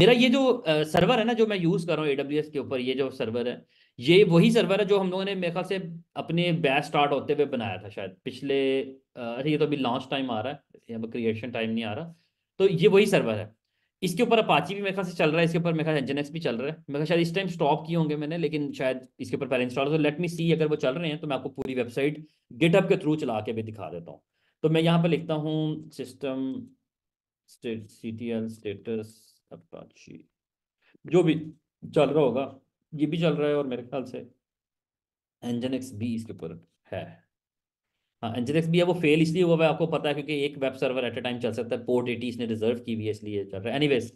मेरा ये जो सर्वर है ना जो मैं यूज कर रहा हूँ एडब्ल्यू के ऊपर ये जो सर्वर है ये वही सर्वर है जो हम लोगों ने मेरे ख्याल से अपने बैच स्टार्ट होते हुए बनाया था शायद पिछले अरे अच्छा ये तो अभी लॉन्च टाइम आ रहा है यहाँ क्रिएशन टाइम नहीं आ रहा तो ये वही सर्वर है इसके ऊपर अपाची भी मेरे ख्याल से चल रहा है इसके ऊपर मेरे ख्याल एनजेनएक्स भी चल रहा है मेरे शायद इस टाइम स्टॉप किए होंगे मैंने लेकिन शायद इसके ऊपर पहले इंस्टॉल तो लेट मी सी अगर वो चल रहे हैं तो मैं आपको पूरी वेबसाइट गेटअप के थ्रू चला के भी दिखा देता हूँ तो मैं यहाँ पर लिखता हूँ system state C T L status Apache जो भी चल रहा होगा ये भी चल रहा है और मेरे ख्याल से एंजन एक्स भी इसके ऊपर है हाँ एंजन एक्स भी है वो फेल इसलिए हुआ है आपको पता है क्योंकि एक web server at a time चल सकता है पोर्ट एटी इसने रिजर्व की हुई है इसलिए चल रहा है एनीवेज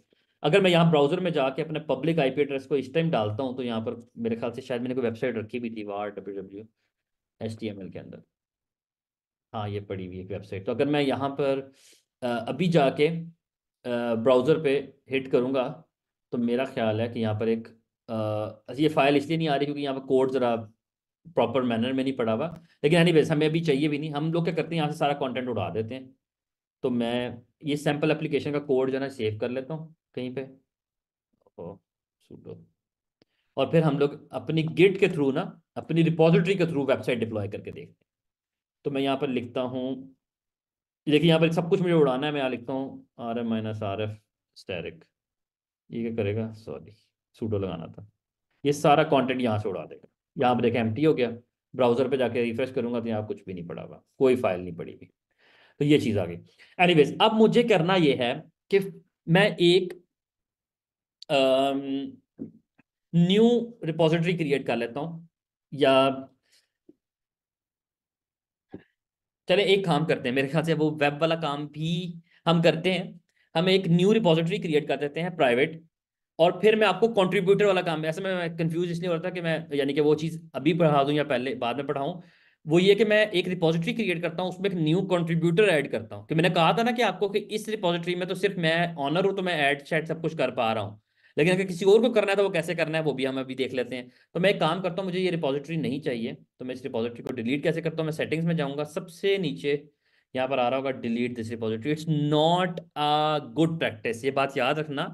अगर मैं यहाँ ब्राउजर में जाके अपने पब्लिक पी एड्रेस को इस टाइम डालता हूँ तो यहाँ पर मेरे ख्याल से शायद मैंने कोई वेबसाइट रखी भी थी var W W H T M L के अंदर हाँ ये पड़ी हुई एक वेबसाइट तो अगर मैं यहाँ पर अभी जाके ब्राउज़र पे हिट करूँगा तो मेरा ख्याल है कि यहाँ पर एक आ, ये फाइल इसलिए नहीं आ रही क्योंकि यहाँ पर कोड ज़रा प्रॉपर मैनर में नहीं पड़ा हुआ लेकिन यानी वैसे हमें अभी चाहिए भी नहीं हम लोग क्या करते हैं यहाँ से सारा कॉन्टेंट उड़ा देते हैं तो मैं ये सैम्पल एप्लीकेशन का कोड जो है सेव कर लेता हूँ कहीं पर और फिर हम लोग अपनी गिट के थ्रू ना अपनी रिपोजिटरी के थ्रू वेबसाइट डिप्लॉय करके देखते हैं तो मैं यहाँ पर लिखता हूँ देखिए यहाँ पर सब कुछ मुझे उड़ाना है मैं यहाँ लिखता हूँ R M minus R F asterisk ये क्या करेगा सॉरी सूडो लगाना था ये सारा कॉन्टेंट यहाँ से उड़ा देगा यहाँ पर देखें एम हो गया ब्राउजर पे जाके रिफ्रेश करूंगा तो यहाँ कुछ भी नहीं पड़ा हुआ कोई फाइल नहीं पड़ी हुई तो ये चीज़ आ गई एनीवेज अब मुझे करना ये है कि मैं एक न्यू रिपोजिटरी क्रिएट कर लेता हूँ या चले एक काम करते हैं मेरे ख्याल से वो वेब वाला काम भी हम करते हैं हम एक न्यू रिपोजिटरी क्रिएट कर देते हैं प्राइवेट और फिर मैं आपको कंट्रीब्यूटर वाला काम ऐसे मैं कंफ्यूज इसलिए हो रहा था कि मैं यानी कि वो चीज़ अभी पढ़ा दूँ या पहले बाद में पढ़ाऊँ वो ये कि मैं एक रिपोजिटरी क्रिएट करता हूँ उसमें एक न्यू कंट्रीब्यूटर ऐड करता हूँ कि मैंने कहा था ना कि आपको कि इस रिपोजिटरी में तो सिर्फ मैं ऑनर हूँ तो मैं ऐड शेड सब कुछ कर पा रहा हूँ लेकिन अगर हम्म। किसी और को करना है तो वो कैसे करना है वो भी हम अभी देख लेते हैं तो मैं एक काम करता हूँ मुझे ये रिपोजिटरी नहीं चाहिए तो मैं इस रिपोजिटरी को डिलीट कैसे करता हूँ मैं सेटिंग्स में जाऊँगा सबसे नीचे यहाँ पर आ रहा होगा delete this repository it's not a good practice ये बात याद रखना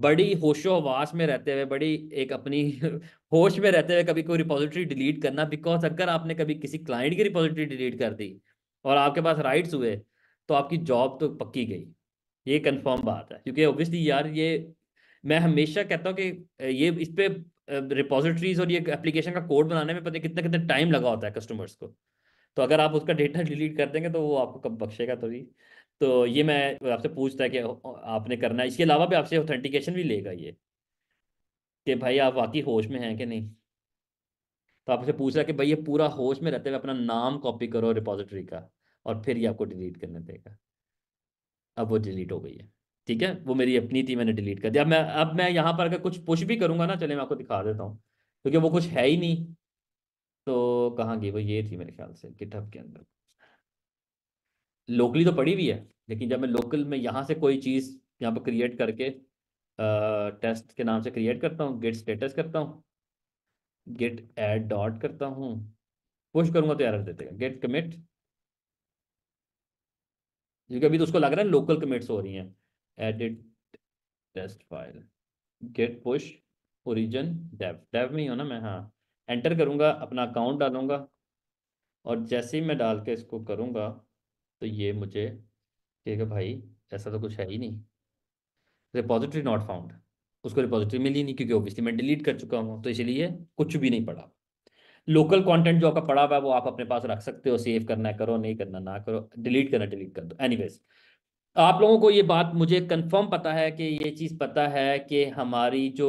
बड़ी होशो हवास में रहते हुए बड़ी एक अपनी होश में रहते हुए कभी कोई रिपोजिटरी डिलीट करना बिकॉज अगर आपने कभी किसी क्लाइंट की रिपोजिटरी डिलीट कर दी और आपके पास राइट्स हुए तो आपकी जॉब तो पक्की गई ये कंफर्म बात है क्योंकि ऑब्वियसली यार ये मैं हमेशा कहता हूँ कि ये इस पर रिपोजिटरीज और ये एप्लीकेशन का कोड बनाने में पता कितना कितना टाइम लगा होता है कस्टमर्स को तो अगर आप उसका डेटा डिलीट कर देंगे तो वो आपको कब बख्शेगा तभी तो ये मैं आपसे पूछता है कि आपने करना है इसके अलावा भी आपसे ऑथेंटिकेशन भी लेगा ये कि भाई आप वाकई होश में हैं कि नहीं तो आपसे पूछ रहा कि भाई ये पूरा होश में रहते हुए अपना नाम कॉपी करो रिपोजिटरी का और फिर ये आपको डिलीट करने देगा अब वो डिलीट हो गई है ठीक है वो मेरी अपनी थी मैंने डिलीट कर दिया अब मैं अब मैं यहाँ पर अगर कुछ पुश भी करूंगा ना चले मैं आपको दिखा देता हूँ क्योंकि वो कुछ है ही नहीं तो कहाँ गई वो ये थी मेरे ख्याल से गिटहब के अंदर लोकली तो पड़ी हुई है लेकिन जब मैं लोकल में यहाँ से कोई चीज़ यहाँ पर क्रिएट करके टेस्ट के नाम से क्रिएट करता हूँ गेट स्टेटस करता हूँ गेट एड डॉट करता हूँ पुश करूंगा तो एरर दे देगा गेट कमिट क्योंकि अभी तो उसको लग रहा है लोकल कमिट्स हो रही हैं edit test file get push origin dev dev में ही हो ना मैं हाँ एंटर करूँगा अपना अकाउंट डालूंगा और जैसे ही मैं डाल के इसको करूँगा तो ये मुझे है भाई ऐसा तो कुछ है ही नहीं रिपोजिटरी नॉट फाउंड उसको रिपोजिटरी मिली नहीं क्योंकि ऑब्वियसली मैं डिलीट कर चुका हूँ तो इसलिए कुछ भी नहीं पड़ा लोकल कंटेंट जो आपका पड़ा हुआ है वो आप अपने पास रख सकते हो सेव करना है करो नहीं करना ना करो डिलीट करना डिलीट कर दो एनीवेज आप लोगों को ये बात मुझे कंफर्म पता है कि ये चीज़ पता है कि हमारी जो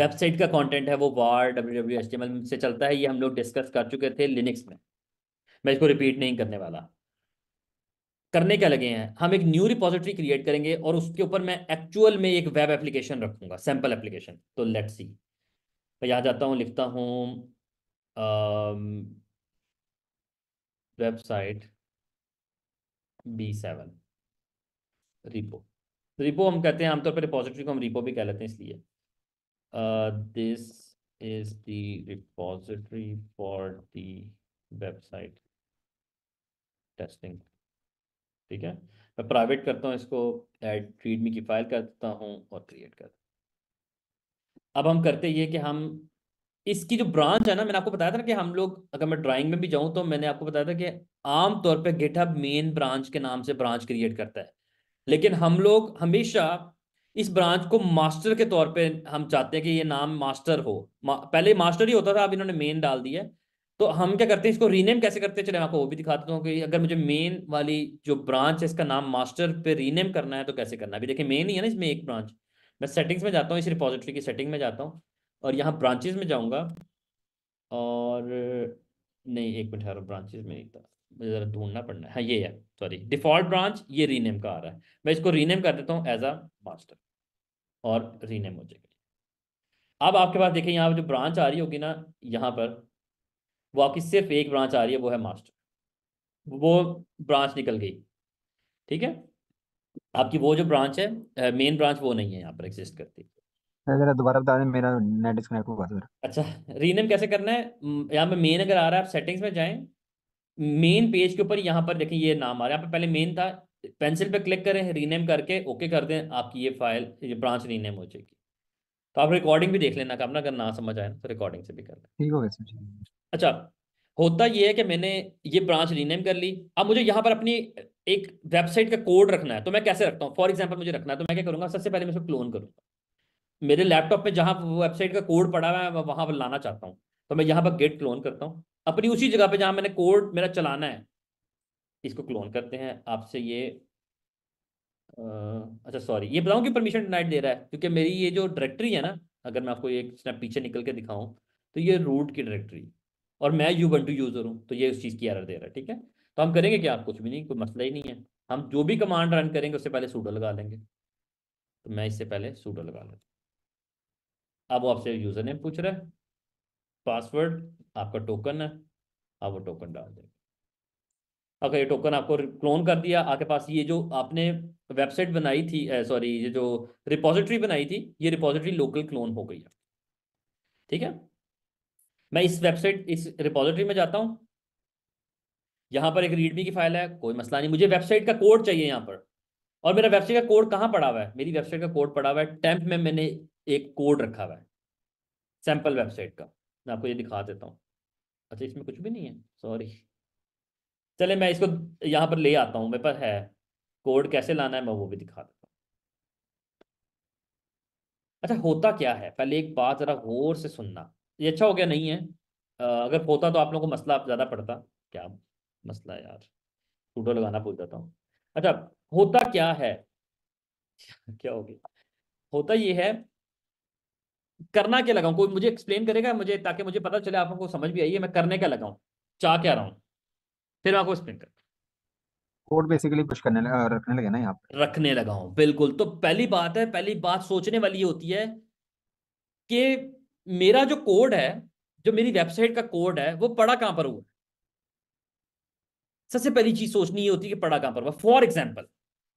वेबसाइट का कंटेंट है वो var W W H M से चलता है ये हम लोग डिस्कस कर चुके थे लिनिक्स में मैं इसको रिपीट नहीं करने वाला करने क्या लगे हैं हम एक न्यू रिपोजिटरी क्रिएट करेंगे और उसके ऊपर मैं एक्चुअल में एक वेब एप्लीकेशन रखूंगा सैम्पल एप्लीकेशन तो लेट सी मैं यहाँ जाता हूँ लिखता हूँ website B seven repo repo हम कहते हैं आमतौर पर रिपोजिटरी को हम रिपो भी कह लेते हैं इसलिए this is the repository for the website testing ठीक है मैं प्राइवेट करता हूँ इसको एड रीडमी की फाइल करता हूँ और क्रिएट कर अब हम करते ये कि हम इसकी जो ब्रांच है ना मैंने आपको बताया था ना कि हम लोग अगर मैं ड्राइंग में भी जाऊं तो मैंने आपको बताया था कि आमतौर पे गिटहब मेन ब्रांच के नाम से ब्रांच क्रिएट करता है लेकिन हम लोग हमेशा इस ब्रांच को मास्टर के तौर पे हम चाहते हैं कि ये नाम मास्टर हो मा, पहले मास्टर ही होता था अब इन्होंने मेन डाल दिया है तो हम क्या करते हैं इसको रीनेम कैसे करते हैं चले आपको वो भी दिखाता हूँ कि अगर मुझे मेन वाली जो ब्रांच है इसका नाम मास्टर पे रीनेम करना है तो कैसे करना है अभी देखिए मेन ही है ना इसमें एक ब्रांच मैं सेटिंग्स में जाता हूँ इस रिपोजिटरी की सेटिंग में जाता हूँ और यहाँ ब्रांचेज में जाऊँगा और नहीं एक मिनट ब्रांचेज में एक था मुझे ज़रा ढूंढना पड़ना है हाँ, ये है सॉरी डिफॉल्ट ब्रांच ये रीनेम का आ रहा है मैं इसको रीनेम कर देता हूँ एज अ मास्टर और रीनेम हो जाएगा अब आपके पास देखिए यहाँ पर जो ब्रांच आ रही होगी ना यहाँ पर वो आपकी सिर्फ एक ब्रांच आ रही है वो है मास्टर वो ब्रांच निकल गई ठीक है आपकी वो जो ब्रांच है मेन ब्रांच वो नहीं है यहाँ पर एग्जिस्ट करती दोबारा बता दें मेरा नेट डिस्कनेक्ट हुआ अच्छा रीनेम कैसे करना है यहाँ पे मेन अगर आ रहा है आप सेटिंग्स में जाएं मेन पेज के ऊपर यहाँ पर देखें ये नाम आ रहा है पहले मेन था पेंसिल पे क्लिक करें रीनेम करके ओके कर दें आपकी ये फाइल ये ब्रांच रीनेम हो जाएगी तो आप रिकॉर्डिंग भी देख लेना अपना अगर ना समझ आए तो रिकॉर्डिंग से भी कर ठीक हो गया अच्छा होता ये है कि मैंने ये ब्रांच रीनेम कर ली अब मुझे यहाँ पर अपनी एक वेबसाइट का कोड रखना है तो मैं कैसे रखता हूँ फॉर एग्जाम्पल मुझे रखना है तो मैं क्या करूंगा सबसे पहले मैं इसको क्लोन करूंगा मेरे लैपटॉप में जहाँ वेबसाइट का कोड पड़ा हुआ है मैं पर लाना चाहता हूँ तो मैं यहाँ पर गेट क्लोन करता हूँ अपनी उसी जगह पे जहां मैंने कोड मेरा चलाना है इसको क्लोन करते हैं आपसे ये आ, अच्छा सॉरी ये बताऊं कि परमिशन डिनाइड दे रहा है क्योंकि मेरी ये जो डायरेक्टरी है ना अगर मैं आपको एक स्नैप पीछे निकल के दिखाऊं तो ये रूट की डायरेक्टरी और मैं यू वन टू यूजर हूँ तो ये उस चीज़ की एरर दे रहा है ठीक है तो हम करेंगे क्या आप कुछ भी नहीं कोई मसला ही नहीं है हम जो भी कमांड रन करेंगे उससे पहले सूडो लगा लेंगे तो मैं इससे पहले सूडो लगा लेता अब आपसे यूजर नेम पूछ रहा है पासवर्ड आपका टोकन है आप वो टोकन डाल दें अगर ये टोकन आपको क्लोन कर दिया आपके पास ये जो आपने वेबसाइट बनाई थी सॉरी ये जो रिपोजिटरी बनाई थी ये रिपोजिटरी लोकल क्लोन हो गई है ठीक है मैं इस वेबसाइट इस रिपोजिटरी में जाता हूं यहां पर एक रीडमी की फाइल है कोई मसला नहीं मुझे वेबसाइट का कोड चाहिए यहां पर और मेरा वेबसाइट का कोड कहां पड़ा हुआ है मेरी वेबसाइट का कोड पड़ा हुआ है टेम्प में मैंने एक कोड रखा हुआ है सैंपल वेबसाइट का मैं आपको ये दिखा देता हूँ अच्छा इसमें कुछ भी नहीं है सॉरी चले मैं इसको यहाँ पर ले आता हूँ मेरे पास है कोड कैसे लाना है मैं वो भी दिखा देता हूँ अच्छा होता क्या है पहले एक बात ज़रा गौर से सुनना ये अच्छा हो गया नहीं है अगर होता तो आप लोगों को मसला ज़्यादा पड़ता क्या मसला यार टूटो लगाना भूल जाता हूँ अच्छा होता क्या है क्या हो गया होता ये है करना क्या लगाऊं कोई मुझे एक्सप्लेन करेगा मुझे ताकि मुझे पता चले आप लोगों को समझ भी आई है मैं करने क्या लगाऊं चाह क्या रहा हूं फिर मैं आपको एक्सप्लेन कर कोड बेसिकली पुश करने लगा, रखने लगे ना यहाँ पे रखने लगा हूं बिल्कुल तो पहली बात है पहली बात सोचने वाली ये होती है कि मेरा जो कोड है जो मेरी वेबसाइट का कोड है वो पड़ा कहां पर हुआ सबसे पहली चीज सोचनी ये होती है कि पड़ा कहां पर हुआ फॉर एग्जाम्पल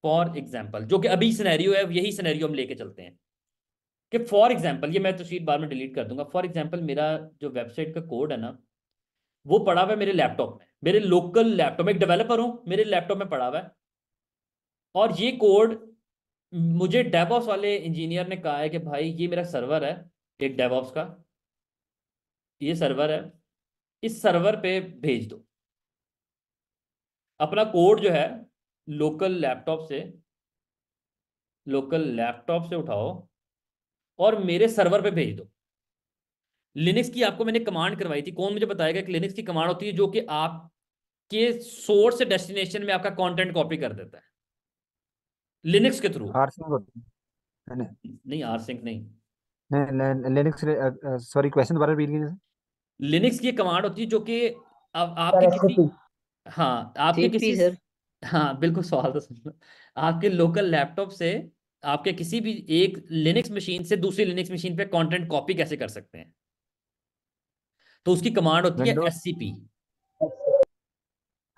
फॉर एग्जाम्पल जो कि अभी सिनेरियो है यही सिनेरियो हम लेके चलते हैं कि फॉर एग्जाम्पल ये मैं तस्वीर बार में डिलीट कर दूंगा फॉर एग्जाम्पल मेरा जो वेबसाइट का कोड है ना वो पड़ा हुआ है मेरे लैपटॉप में मेरे लोकल लैपटॉप में एक डेवलपर हूँ मेरे लैपटॉप में पड़ा हुआ है और ये कोड मुझे डेवॉप्स वाले इंजीनियर ने कहा है कि भाई ये मेरा सर्वर है एक डेवॉप्स का ये सर्वर है इस सर्वर पे भेज दो अपना कोड जो है लोकल लैपटॉप से लोकल लैपटॉप से उठाओ और मेरे सर्वर पे भेज दो लिनक्स की आपको मैंने कमांड करवाई थी कौन मुझे बताएगा कि लिनक्स की कमांड होती है जो कि आप के सोर्स डेस्टिनेशन में आपका कंटेंट कॉपी कर देता है लिनक्स के थ्रू आर नहीं आर आरसिंक नहीं लिनक्स सॉरी क्वेश्चन दोबारा रिपीट कीजिए लिनक्स की कमांड होती है जो कि अब आपके किसी हाँ आपके किसी हाँ बिल्कुल सवाल तो सुन लो आपके लोकल लैपटॉप से आपके किसी भी एक लिनक्स मशीन से दूसरी लिनक्स मशीन पे कंटेंट कॉपी कैसे कर सकते हैं तो उसकी कमांड होती है एस सी पी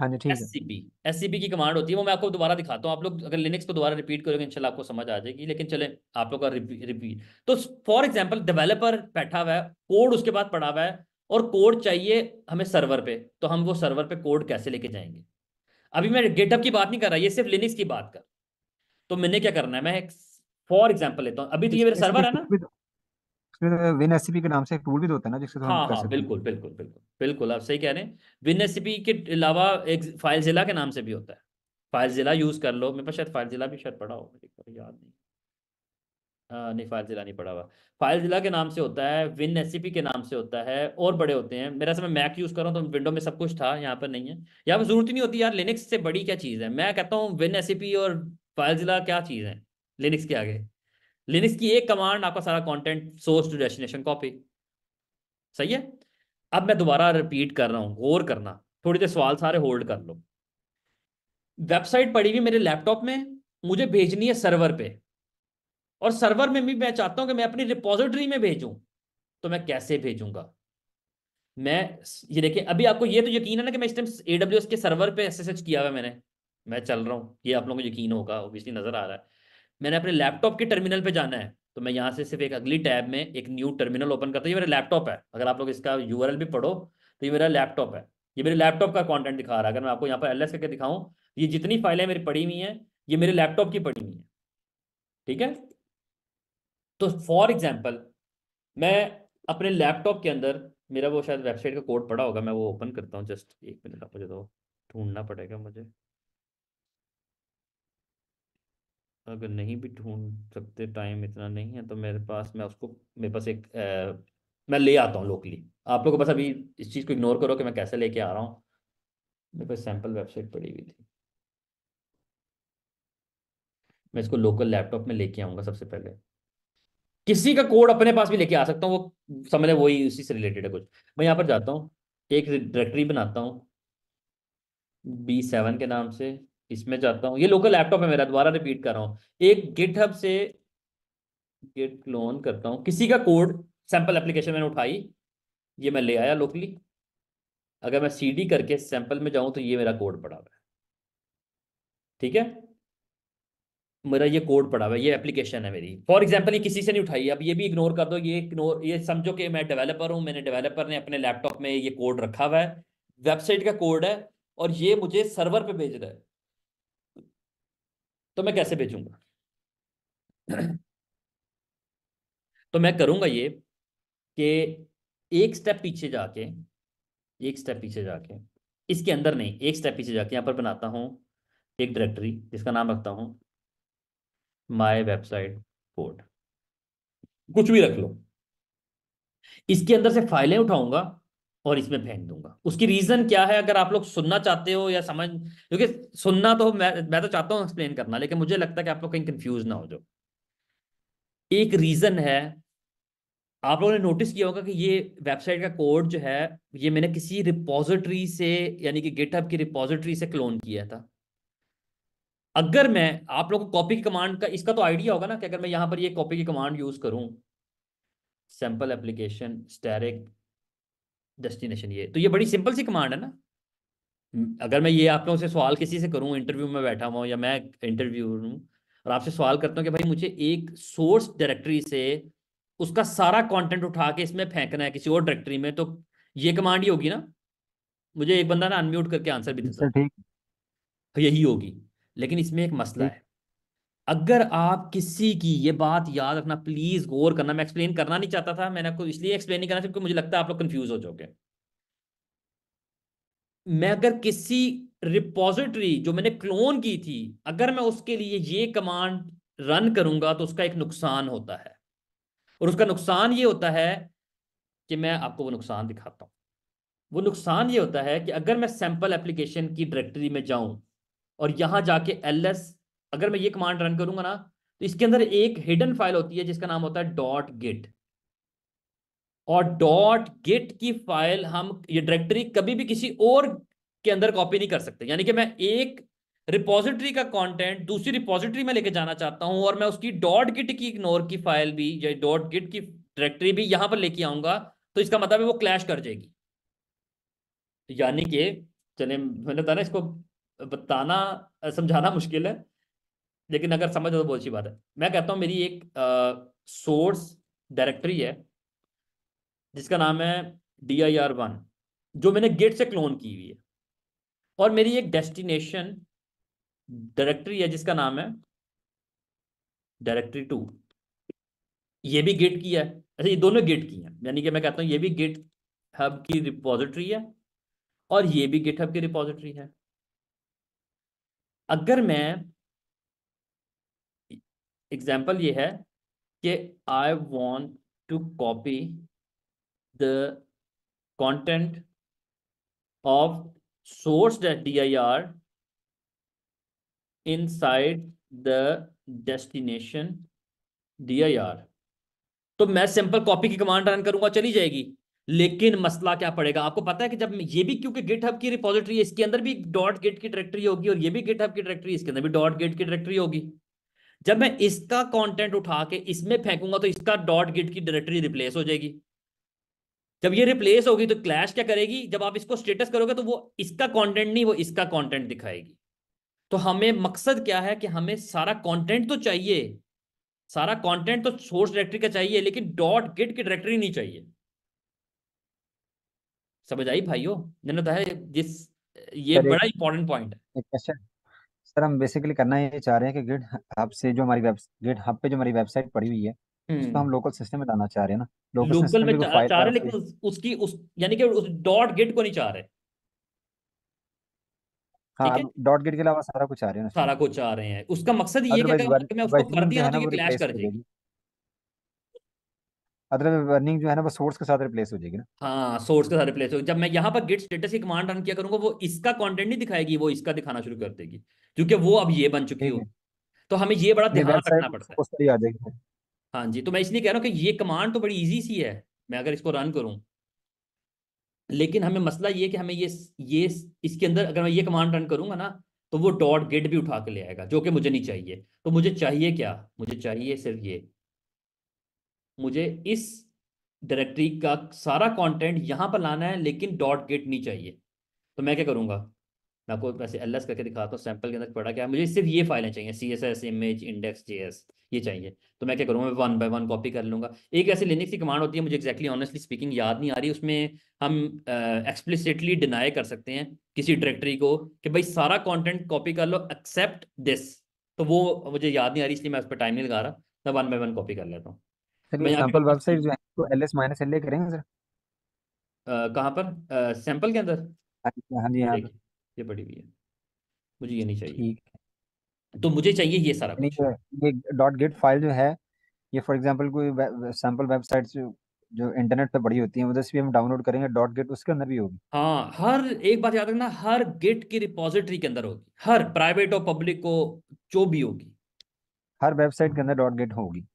हाँ जी ठीक है एससीपी की कमांड होती है वो मैं आपको दोबारा दिखाता हूँ आप लोग अगर लिनक्स को दोबारा रिपीट करोगे इंशाल्लाह आपको समझ आ जाएगी लेकिन चले आप लोग का रिपीट तो फॉर एग्जाम्पल डेवेलपर बैठा हुआ है कोड उसके बाद पड़ा हुआ है और कोड चाहिए हमें सर्वर पे तो हम वो सर्वर पे कोड कैसे लेके जाएंगे अभी मैं गेटअप की बात नहीं कर रहा ये सिर्फ लिनिक्स की बात कर रहा तो मैंने क्या करना है मैं फॉर एग्जाम्पल लेता हूँ अभी तो ये मेरा सर्वर है ना विन तो के नाम से एक टूल भी तो होता है ना जिससे तो हाँ हाँ बिल्कुल बिल्कुल बिल्कुल बिल्कुल आप सही कह रहे हैं विन के अलावा एक फाइल जिला के नाम से भी होता है फाइल जिला यूज कर लो मेरे पास शायद फाइल जिला भी शायद हो याद नहीं नहीं फाइल जिला नहीं हुआ फाइल जिला के नाम से होता है विन एस के नाम से होता है और बड़े होते हैं मेरा समय मैक यूज कर रहा हूँ तो विंडो में सब कुछ था यहाँ पर नहीं है यहाँ पर जरूरत ही नहीं होती यार लिनक्स से बड़ी क्या चीज़ है मैं कहता हूँ विन एस और फाइलजिला क्या चीज़ है लिनिक्स के आगे लिनिक्स की एक कमांड आपका सारा content source to destination copy सही है अब मैं दोबारा रिपीट कर रहा हूँ गौर करना थोड़ी देर सवाल सारे होल्ड कर लो वेबसाइट पड़ी हुई मेरे लैपटॉप में मुझे भेजनी है सर्वर पे और सर्वर में भी मैं चाहता हूं कि मैं अपनी रिपोजिटरी में भेजूं तो मैं कैसे भेजूंगा मैं ये देखिए अभी आपको ये तो यकीन है ना कि मैं इस टाइम एडब्ल्यू के सर्वर पे एस किया हुआ मैंने मैं चल रहा हूँ ये आप लोगों को यकीन होगा ओबियसली नज़र आ रहा है मैंने अपने लैपटॉप के टर्मिनल पे जाना है तो मैं यहाँ से सिर्फ एक अगली टैब में एक न्यू टर्मिनल ओपन करता हूँ ये मेरा लैपटॉप है अगर आप लोग इसका यू भी पढ़ो तो ये मेरा लैपटॉप है ये मेरे लैपटॉप का कॉन्टेंट दिखा रहा है अगर मैं आपको यहाँ पर एल करके दिखाऊँ ये जितनी फाइलें मेरी पड़ी हुई हैं ये मेरे लैपटॉप की पड़ी हुई हैं ठीक है तो फॉर एग्जाम्पल मैं अपने लैपटॉप के अंदर मेरा वो शायद वेबसाइट का कोड पड़ा होगा मैं वो ओपन करता हूँ जस्ट एक मिनट आप मुझे तो ढूंढना पड़ेगा मुझे अगर नहीं भी ढूंढ सकते टाइम इतना नहीं है तो मेरे पास मैं उसको मेरे पास एक आ, मैं ले आता हूँ लोकली आप लोगों को बस अभी इस चीज़ को इग्नोर करो कि मैं कैसे लेके आ रहा हूँ मेरे पास सैम्पल वेबसाइट पड़ी हुई थी मैं इसको लोकल लैपटॉप में लेके आऊँगा सबसे पहले किसी का कोड अपने पास भी लेके आ सकता हूँ वो समझ वही उसी से रिलेटेड है कुछ मैं यहाँ पर जाता हूँ एक डायरेक्टरी बनाता हूँ बी सेवन के नाम से इसमें जाता हूँ ये लोकल लैपटॉप है मेरा दोबारा रिपीट कर रहा हूँ एक गिटहब से गिट क्लोन करता हूँ किसी का कोड सैंपल एप्लीकेशन मैंने उठाई ये मैं ले आया लोकली अगर मैं सी करके सैंपल में जाऊँ तो ये मेरा कोड पड़ा हुआ है ठीक है मेरा ये कोड पड़ा हुआ है ये एप्लीकेशन है मेरी फॉर एग्जाम्पल ये किसी से नहीं उठाई अब ये भी इग्नोर कर दो ये इग्नोर ये समझो कि मैं डेवलपर हूँ मैंने डेवलपर ने अपने लैपटॉप में ये कोड रखा हुआ है वेबसाइट का कोड है और ये मुझे सर्वर पे भेज रहा है तो मैं कैसे बेचूंगा तो मैं करूंगा ये कि एक स्टेप पीछे जाके एक स्टेप पीछे जाके इसके अंदर नहीं एक स्टेप पीछे जाके यहां पर बनाता हूं एक डायरेक्टरी जिसका नाम रखता हूं माई वेबसाइट कोड कुछ भी रख लो इसके अंदर से फाइलें उठाऊंगा और इसमें फेंक दूंगा उसकी रीजन क्या है अगर आप लोग सुनना चाहते हो या समझ क्योंकि सुनना तो मैं मैं तो चाहता हूँ एक्सप्लेन करना लेकिन मुझे लगता है कि आप लोग कहीं कंफ्यूज ना हो जाओ एक रीजन है आप लोगों ने नोटिस किया होगा कि ये वेबसाइट का कोड जो है ये मैंने किसी रिपोजिटरी से यानी कि गिटहब की रिपोजिटरी से क्लोन किया था अगर मैं आप लोगों को कॉपी की कमांड का इसका तो आइडिया होगा ना कि अगर मैं यहाँ पर ये कॉपी की कमांड यूज करूँ सैम्पल एप्लीकेशन स्टेरिक डेस्टिनेशन ये तो ये बड़ी सिंपल सी कमांड है ना हम्म, अगर मैं ये आप लोगों से सवाल किसी से करूँ इंटरव्यू में बैठा हुआ या मैं इंटरव्यू हूं और आपसे सवाल करता हूँ कि भाई मुझे एक सोर्स डायरेक्टरी से उसका सारा कंटेंट उठा के इसमें फेंकना है किसी और डायरेक्टरी में तो ये कमांड ही होगी ना मुझे एक बंदा ना अनम्यूट करके आंसर भी सकता है तो यही होगी लेकिन इसमें एक मसला है अगर आप किसी की ये बात याद रखना प्लीज गौर करना मैं एक्सप्लेन करना नहीं चाहता था मैंने आपको इसलिए एक्सप्लेन नहीं करना क्योंकि मुझे लगता है आप लोग कंफ्यूज हो जाओगे मैं अगर किसी रिपोजिटरी जो मैंने क्लोन की थी अगर मैं उसके लिए ये कमांड रन करूंगा तो उसका एक नुकसान होता है और उसका नुकसान ये होता है कि मैं आपको वो नुकसान दिखाता हूँ वो नुकसान ये होता है कि अगर मैं सैंपल एप्लीकेशन की डायरेक्टरी में जाऊं और यहां जाके एल एस अगर मैं ये कमांड रन करूंगा ना तो इसके अंदर एक हिडन फाइल होती है जिसका नाम होता है डॉट गिट और डॉट गिट की फाइल हम ये डायरेक्टरी कभी भी किसी और के अंदर कॉपी नहीं कर सकते यानी कि मैं एक रिपोजिटरी का कंटेंट दूसरी रिपोजिटरी में लेके जाना चाहता हूं और मैं उसकी डॉट गिट की इग्नोर की फाइल भी या डॉट गिट की डायरेक्टरी भी यहां पर लेके आऊंगा तो इसका मतलब है वो क्लैश कर जाएगी तो यानी कि चले मैंने बताया इसको बताना समझाना मुश्किल है लेकिन अगर समझ हो तो बहुत अच्छी बात है मैं कहता हूँ मेरी एक सोर्स डायरेक्टरी है जिसका नाम है डी आई आर वन जो मैंने गेट से क्लोन की हुई है और मेरी एक डेस्टिनेशन डायरेक्टरी है जिसका नाम है डायरेक्टरी टू ये भी गेट की है अच्छा ये दोनों गेट की हैं यानी कि मैं कहता हूँ ये भी गेट हब की रिपोजिटरी है और ये भी गेट हब की रिपोजिटरी है अगर मैं एग्जाम्पल ये है कि I want to copy the content of source D I R inside the destination D I R तो मैं सिंपल कॉपी की कमांड रन करूंगा चली जाएगी लेकिन मसला क्या पड़ेगा आपको पता है कि जब ये भी क्योंकि हब की रिपोजिटरी है इसके अंदर भी डॉट गेट की डायरेक्टरी होगी और ये भी हब की डायरेक्टरी इसके अंदर भी डॉट गेट की डायरेक्टरी होगी जब मैं इसका कंटेंट उठा के इसमें फेंकूंगा तो इसका डॉट गिट की डायरेक्टरी रिप्लेस हो जाएगी जब ये रिप्लेस होगी तो क्लैश क्या करेगी जब आप इसको स्टेटस करोगे तो वो इसका कंटेंट नहीं वो इसका कंटेंट दिखाएगी तो हमें मकसद क्या है कि हमें सारा कंटेंट तो चाहिए सारा कंटेंट तो सोर्स डायरेक्टरी का चाहिए लेकिन डॉट गिट की डायरेक्टरी नहीं चाहिए समझ आई भाइयों मैंने बताया जिस ये बड़ा इंपॉर्टेंट पॉइंट है सर हम बेसिकली करना ये चाह रहे हैं कि गिट हब से जो हमारी वेब हब पे जो हमारी वेबसाइट पड़ी हुई है उसको हम्म। हम लोकल सिस्टम में लाना चाह रहे हैं ना लोकल, लोकल में चाह रहे हैं लेकिन उस, उसकी उस यानी कि उस डॉट गेट को नहीं चाह रहे हाँ डॉट गेट के अलावा सारा कुछ आ रहे हैं सारा कुछ आ रहे हैं उसका मकसद ये है कि अगर मैं उसको कर दिया तो ना तो क्लैश कर जाएगी अदरवाइज अर्निंग जो है ना वो सोर्स के साथ रिप्लेस हो जाएगी ना हाँ सोर्स के साथ रिप्लेस होगी जब मैं यहाँ पर गिट स्टेटस की कमांड रन किया करूंगा वो इसका कंटेंट नहीं दिखाएगी वो इसका दिखाना शुरू कर देगी क्योंकि वो अब ये बन चुकी हो तो हमें ये बड़ा ध्यान रखना पड़ता है हाँ जी तो मैं इसलिए कह रहा हूँ कि ये कमांड तो बड़ी ईजी सी है मैं अगर इसको रन करूँ लेकिन हमें मसला ये कि हमें ये ये इसके अंदर अगर मैं ये कमांड रन करूंगा ना तो वो डॉट गेट भी उठा के ले आएगा जो कि मुझे नहीं चाहिए तो मुझे चाहिए क्या मुझे चाहिए सिर्फ ये मुझे इस डायरेक्टरी का सारा कंटेंट यहां पर लाना है लेकिन डॉट गेट नहीं चाहिए तो मैं क्या करूंगा मैं आपको वैसे एल एस करके दिखाता हूँ सैम्पल के अंदर पड़ा क्या मुझे सिर्फ ये फाइलें चाहिए C S S image index J S ये चाहिए तो मैं क्या करूँगा मैं वन बाय वन कॉपी कर लूंगा एक ऐसी लिनिक्स की कमांड होती है मुझे एक्जैक्टली ऑनेस्टली स्पीकिंग याद नहीं आ रही उसमें हम एक्सप्लिसिटली uh, डिनाई कर सकते हैं किसी डायरेक्टरी को कि भाई सारा कॉन्टेंट कॉपी कर लो एक्सेप्ट दिस तो वो मुझे याद नहीं आ रही इसलिए मैं उस पर टाइम नहीं लगा रहा मैं वन बाय वन कॉपी कर लेता हूँ सर ये मैं यहाँ वेबसाइट जो है इसको L S minus L A करेंगे सर आ, पर सैंपल के अंदर हाँ जी हाँ देखिए ये है मुझे ये नहीं चाहिए ठीक तो मुझे चाहिए ये सारा कुछ ये डॉट गेट फाइल जो है ये फॉर एग्जांपल कोई सैंपल वेबसाइट जो, जो इंटरनेट पे होती है उधर से भी हम डाउनलोड करेंगे डॉट गेट उसके अंदर भी होगी हाँ हर एक बात याद रखना हर गेट की रिपोजिटरी के अंदर होगी हर प्राइवेट और पब्लिक को जो भी होगी हर वेबसाइट के अंदर डॉट गेट होगी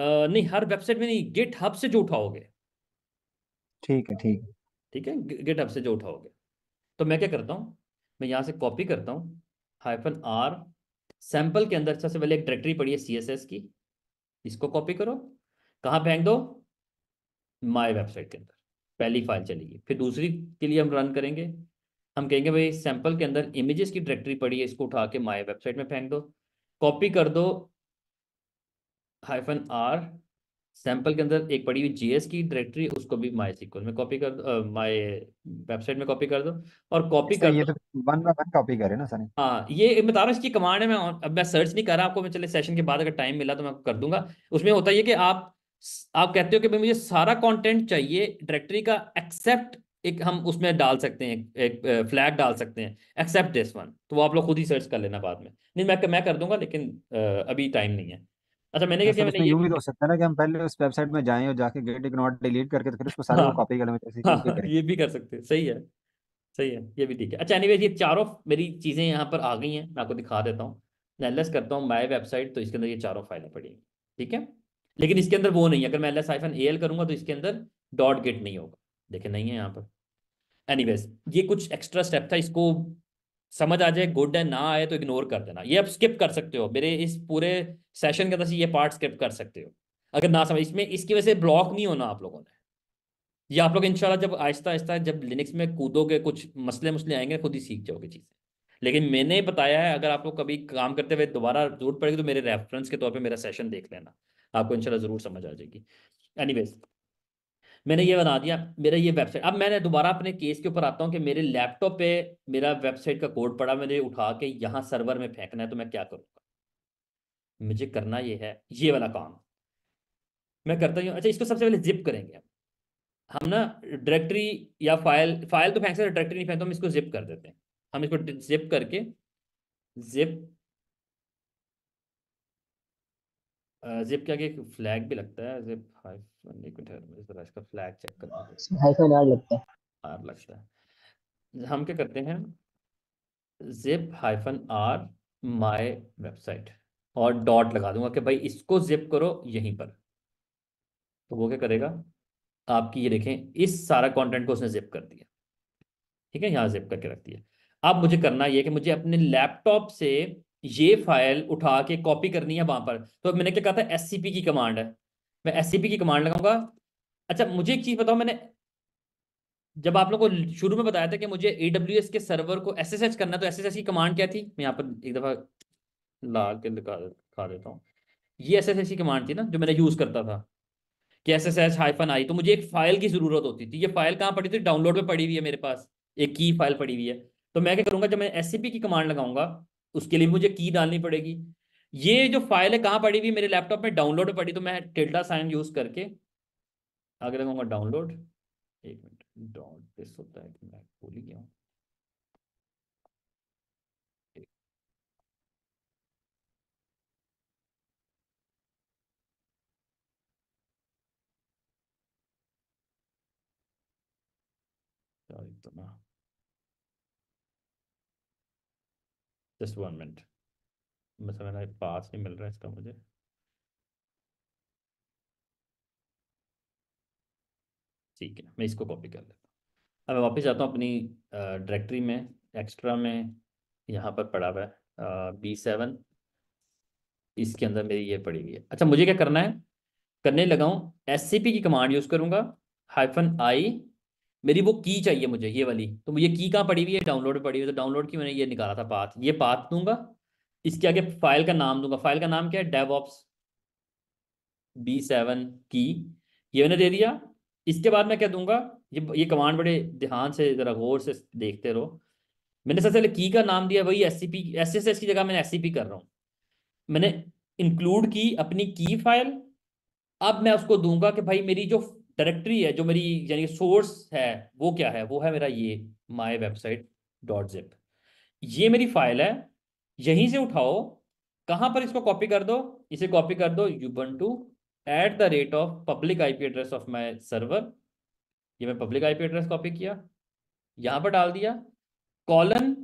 नहीं हर वेबसाइट में नहीं गेट हब से जो उठाओगे ठीक है ठीक ठीक है गेट हब से जो उठाओगे तो मैं क्या करता हूँ मैं यहाँ से कॉपी करता हूँ हाइफन आर सैंपल के अंदर सबसे पहले एक डायरेक्टरी पड़ी है सीएसएस की इसको कॉपी करो कहाँ फेंक दो माई वेबसाइट के अंदर पहली फाइल चलेगी फिर दूसरी के लिए हम रन करेंगे हम कहेंगे भाई सैंपल के अंदर इमेजेस की डायरेक्टरी पड़ी है इसको उठा के माई वेबसाइट में फेंक दो कॉपी कर दो हाइफन आर सैंपल के अंदर एक पड़ी हुई जीएस की डायरेक्टरी उसको भी माई सिक्वल में कॉपी कर दो माई वेबसाइट में कॉपी कर दो और कॉपी अच्छा, कर ये तो वन बाय वन कॉपी करें ना सर हाँ ये मैं बता रहा हूँ इसकी कमांड है मैं अब मैं सर्च नहीं कर रहा आपको मैं चले सेशन के बाद अगर टाइम मिला तो मैं कर दूंगा उसमें होता है कि आप आप कहते हो कि भाई मुझे सारा कॉन्टेंट चाहिए डायरेक्टरी का एक्सेप्ट एक हम उसमें डाल सकते हैं एक फ्लैग डाल सकते हैं एक्सेप्ट दिस वन तो वो आप लोग खुद ही सर्च कर लेना बाद में नहीं मैं मैं कर दूंगा लेकिन अभी टाइम नहीं है अच्छा मैंने क्या किया मैंने ये यूं भी तो हो सकता है ना कि हम पहले उस वेबसाइट में जाएं और जाके गेट इग्नोर डिलीट करके तो फिर उसको सारे को कॉपी हाँ। कर लें जैसे यूपी हाँ करें ये भी कर सकते हैं सही है सही है ये भी ठीक है अच्छा एनीवेज ये चारों मेरी चीज़ें यहाँ पर आ गई हैं मैं आपको दिखा देता हूँ मैं एल करता हूँ माई वेबसाइट तो इसके अंदर ये चारों फाइलें पड़ी हैं ठीक है लेकिन इसके अंदर वो नहीं है अगर मैं L S hyphen A L करूंगा तो इसके अंदर डॉट गेट नहीं होगा देखिए नहीं है यहाँ पर एनीवेज ये कुछ एक्स्ट्रा स्टेप था इसको समझ आ जाए गुड है ना आए तो इग्नोर कर देना ये आप स्किप कर सकते हो मेरे इस पूरे सेशन के अंदर से ये पार्ट स्किप कर सकते हो अगर ना समझ इसमें इसकी वजह से ब्लॉक नहीं होना आप लोगों ने या आप लोग इनशाला जब आहिस्ता आहिस्ता जब लिनक्स में कूदोगे कुछ मसले मसले आएंगे खुद ही सीख जाओगे चीज़ें लेकिन मैंने बताया है अगर आप लोग कभी काम करते हुए दोबारा जरूरत पड़ेगी तो मेरे रेफरेंस के तौर पर मेरा सेशन देख लेना आपको इनशाला जरूर समझ आ जाएगी एनीवेज मैंने ये हम्म। बना दिया मेरा ये वेबसाइट अब मैंने दोबारा अपने केस के ऊपर आता हूँ कि मेरे लैपटॉप पे मेरा वेबसाइट का कोड पड़ा मैंने उठा के यहाँ सर्वर में फेंकना है तो मैं क्या करूँगा मुझे हम्म। करना ये है ये वाला काम मैं करता हूँ अच्छा इसको सबसे पहले जिप करेंगे हम ना डायरेक्टरी या फाइल फाइल तो फेंक सकते डायरेक्टरी नहीं फेंकते हम इसको जिप कर देते हैं हम इसको जिप करके जिप जिप के आगे एक फ्लैग भी लगता है जिप हाइफन एक मिनट है जरा इसका फ्लैग चेक करना है हाइफन आर लगता है आर लगता है हम क्या करते हैं zip hyphen R my website और डॉट लगा दूंगा कि भाई इसको जिप करो यहीं पर तो वो क्या करेगा आपकी ये देखें इस सारा कंटेंट को उसने जिप कर दिया ठीक है यहाँ जिप करके रख दिया अब मुझे करना ये कि मुझे अपने लैपटॉप से ये फाइल उठा के कॉपी करनी है वहां पर तो मैंने क्या कहा था एस की कमांड है मैं एस की कमांड लगाऊंगा अच्छा मुझे एक चीज बताओ मैंने जब आप लोगों को शुरू में बताया था कि मुझे ए के सर्वर को एस करना तो एस की कमांड क्या थी मैं यहाँ पर एक दफ़ा लाल के दिखा देता हूँ ये एस की कमांड थी ना जो मैंने यूज़ करता था कि S S S hyphen I तो मुझे एक फाइल की ज़रूरत होती थी ये फाइल कहाँ पड़ी थी डाउनलोड में पड़ी हुई है मेरे पास एक की फाइल पड़ी हुई है तो मैं क्या करूंगा जब मैं एस की कमांड लगाऊंगा उसके लिए मुझे की डालनी पड़ेगी ये जो फाइल है कहाँ पड़ी हुई मेरे लैपटॉप में डाउनलोड पड़ी तो मैं टेल्टा साइन यूज करके आगे लगाऊंगा डाउनलोड एक मिनट डॉट दिस होता है मैं भूल ही गया हूँ तो ना जस्ट वन मिनट बस मेरा पास नहीं मिल रहा है इसका मुझे ठीक है मैं इसको कॉपी कर लेता अब मैं वापस जाता हूँ अपनी डायरेक्टरी में एक्स्ट्रा में यहाँ पर पड़ा हुआ है बी सेवन इसके अंदर मेरी ये पड़ी हुई है अच्छा मुझे क्या करना है करने लगा हूँ एस की कमांड यूज़ करूँगा हाइफन आई मेरी वो की चाहिए मुझे ये वाली तो मुझे की कहाँ पड़ी हुई है डाउनलोड पड़ी हुई तो डाउनलोड की मैंने ये निकाला था पाथ ये पाथ दूंगा इसके आगे फाइल का नाम दूंगा फाइल का नाम क्या है डेव ऑप्स बी सेवन की ये मैंने दे दिया इसके बाद मैं क्या दूंगा ये ये कमांड बड़े ध्यान से ज़रा गौर से देखते रहो मैंने सबसे पहले की का नाम दिया वही S C P S S S की जगह मैंने एस सी पी कर रहा हूँ मैंने इंक्लूड की अपनी की फाइल अब मैं उसको दूंगा कि भाई मेरी जो डायरेक्टरी है जो मेरी यानी कि सोर्स है वो क्या है वो है मेरा ये माई वेबसाइट डॉट जिप ये मेरी फाइल है यहीं से उठाओ कहाँ पर इसको कॉपी कर दो इसे कॉपी कर दो Ubuntu at the rate of public IP address of my server ये मैं पब्लिक आईपी एड्रेस कॉपी किया यहाँ पर डाल दिया कॉलन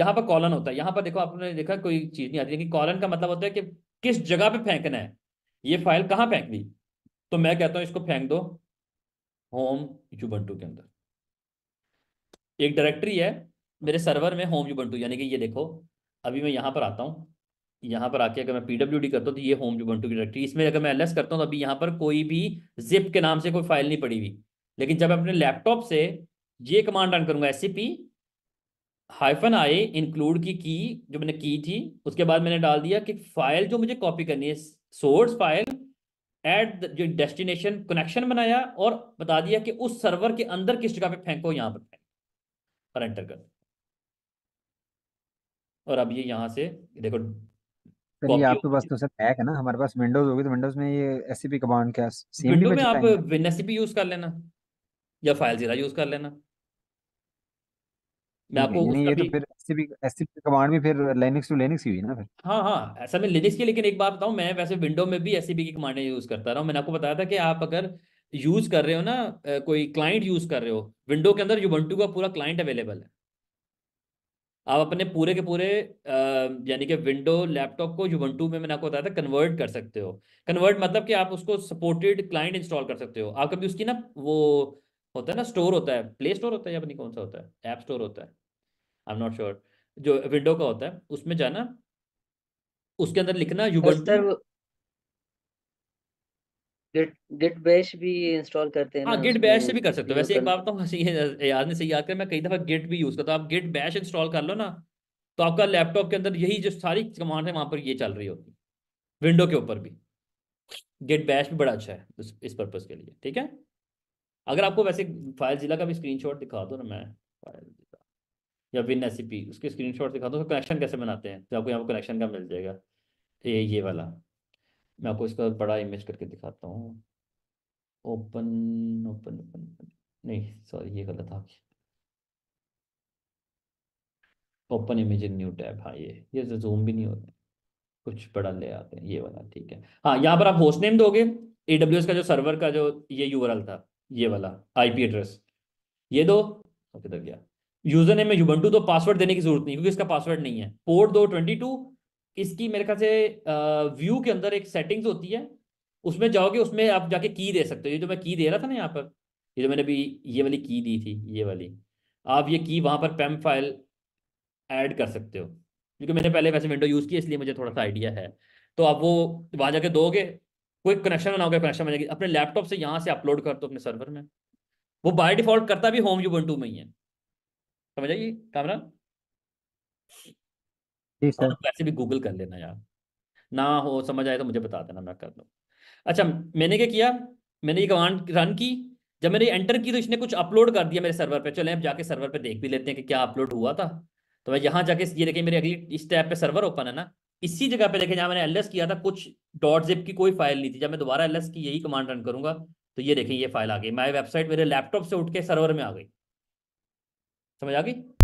यहाँ पर कॉलन होता है यहाँ पर देखो आपने देखा कोई चीज़ नहीं आती लेकिन कॉलन का मतलब होता है कि किस जगह पे फेंकना है ये फाइल कहाँ फेंक दी तो मैं कहता हूँ इसको फेंक दो होम यूबंटू के अंदर एक डायरेक्टरी है मेरे सर्वर में होम यूबंटू यानी कि ये देखो अभी मैं यहाँ पर आता हूँ यहाँ पर आके अगर मैं पीडब्ल्यू करता हूँ तो ये होम यूबंटू की डायरेक्टरी इसमें अगर मैं एल करता हूँ तो अभी यहाँ पर कोई भी जिप के नाम से कोई फाइल नहीं पड़ी हुई लेकिन जब मैं अपने लैपटॉप से ये कमांड रन करूँगा एस हाइफन आई इंक्लूड की की जो मैंने की थी उसके बाद मैंने डाल दिया कि फाइल जो मुझे कॉपी करनी है सोर्स फाइल एट जो डेस्टिनेशन कनेक्शन बनाया और बता दिया कि उस सर्वर के अंदर किस जगह पे फेंको यहां पर फेंको और एंटर कर और अब ये यहां से देखो आपके पास तो सर तो है ना हमारे पास विंडोज होगी तो विंडोज में ये एससीपी कमांड क्या विंडो में आप एससीपी यूज कर लेना या फाइल जीरा यूज कर लेना मैं आपको नहीं ये तो फिर ऐसे भी ऐसे भी कमांड भी फिर लिनक्स टू लिनक्स ही हुई ना फिर हां हां ऐसा मैं लिनक्स की लेकिन एक बात बताऊं मैं वैसे विंडो में भी ऐसे भी e की कमांड यूज करता रहा हूं मैंने आपको बताया था कि आप अगर यूज कर रहे हो ना कोई क्लाइंट यूज कर रहे हो विंडो के अंदर यूबंटू का पूरा क्लाइंट अवेलेबल है आप अपने पूरे के पूरे यानी कि विंडो लैपटॉप को यूबंटू में मैंने आपको बताया था कन्वर्ट कर सकते हो कन्वर्ट मतलब कि आप उसको सपोर्टेड क्लाइंट इंस्टॉल कर सकते हो आप कभी उसकी ना वो होता है ना स्टोर होता है प्ले स्टोर होता है या नहीं कौन सा होता है ऐप स्टोर होता है आई एम नॉट श्योर जो विंडो का होता है उसमें जाना उसके अंदर लिखना यूबंटू गिट गिट बैश भी इंस्टॉल करते हैं हाँ गिट बैश से भी कर सकते हो वैसे एक बात बताऊँ तो हंसी याद ने सही याद कर मैं कई दफ़ा गिट भी यूज़ करता हूँ आप गिट बैश इंस्टॉल कर लो ना तो आपका लैपटॉप के अंदर यही जो सारी कमांड है वहां पर ये चल रही होगी विंडो के ऊपर भी गिट बैश भी बड़ा अच्छा है इस पर्पज़ के लिए ठीक है अगर आपको वैसे फाइल जिला का भी स्क्रीनशॉट दिखा दो ना मैं फाइल जिला या विन एस उसके स्क्रीनशॉट दिखा दो तो कनेक्शन कैसे बनाते हैं तो आपको यहाँ पर कनेक्शन का मिल जाएगा ये ये वाला मैं आपको इसका बड़ा इमेज करके दिखाता हूँ ओपन ओपन ओपन नहीं सॉरी ये गलत था open image in new tab हाँ ये ये जूम तो भी नहीं होते कुछ बड़ा ले आते हैं ये वाला ठीक है हाँ यहाँ पर आप होस्ट नेम दोगे ए का जो सर्वर का जो ये यूरल था ये हम्म। वाला आईपी एड्रेस ये दो किधर गया यूजर नेम में यूबंटू तो पासवर्ड देने की जरूरत नहीं क्योंकि इसका पासवर्ड नहीं है पोर्ट दो ट्वेंटी टू इसकी मेरे ख्याल से व्यू के अंदर एक सेटिंग्स होती है उसमें जाओगे उसमें आप जाके की दे सकते हो ये जो मैं की दे रहा था ना यहाँ पर ये जो मैंने अभी ये वाली की दी थी ये वाली आप ये की वहाँ पर पैम फाइल ऐड कर सकते हो क्योंकि मैंने पहले वैसे विंडो यूज़ किया इसलिए मुझे थोड़ा सा आइडिया है तो आप वो वहाँ जाके दोगे कोई कनेक्शन बनाओगे कनेक्शन बनेगी अपने लैपटॉप से यहाँ से अपलोड कर दो अपने सर्वर में वो बाय डिफॉल्ट करता भी होम यू में ही है समझ आइए कैमरा वैसे भी गूगल कर लेना यार ना हो समझ आए तो मुझे बता देना मैं कर दूँ अच्छा मैंने क्या किया मैंने ये कमांड रन की जब मैंने एंटर की तो इसने कुछ अपलोड कर दिया मेरे सर्वर पे चले अब जाके सर्वर पे देख भी लेते हैं कि क्या अपलोड हुआ था तो मैं यहाँ जाके ये देखिए मेरे अगली इस टैब पे सर्वर ओपन है ना इसी जगह पे देखें जहां मैंने एल किया था कुछ डॉट जिप की कोई फाइल नहीं थी जब मैं दोबारा एल की यही कमांड रन करूंगा तो ये देखें ये फाइल आ गई माई वेबसाइट मेरे लैपटॉप से उठ के सर्वर में आ गई समझ आ गई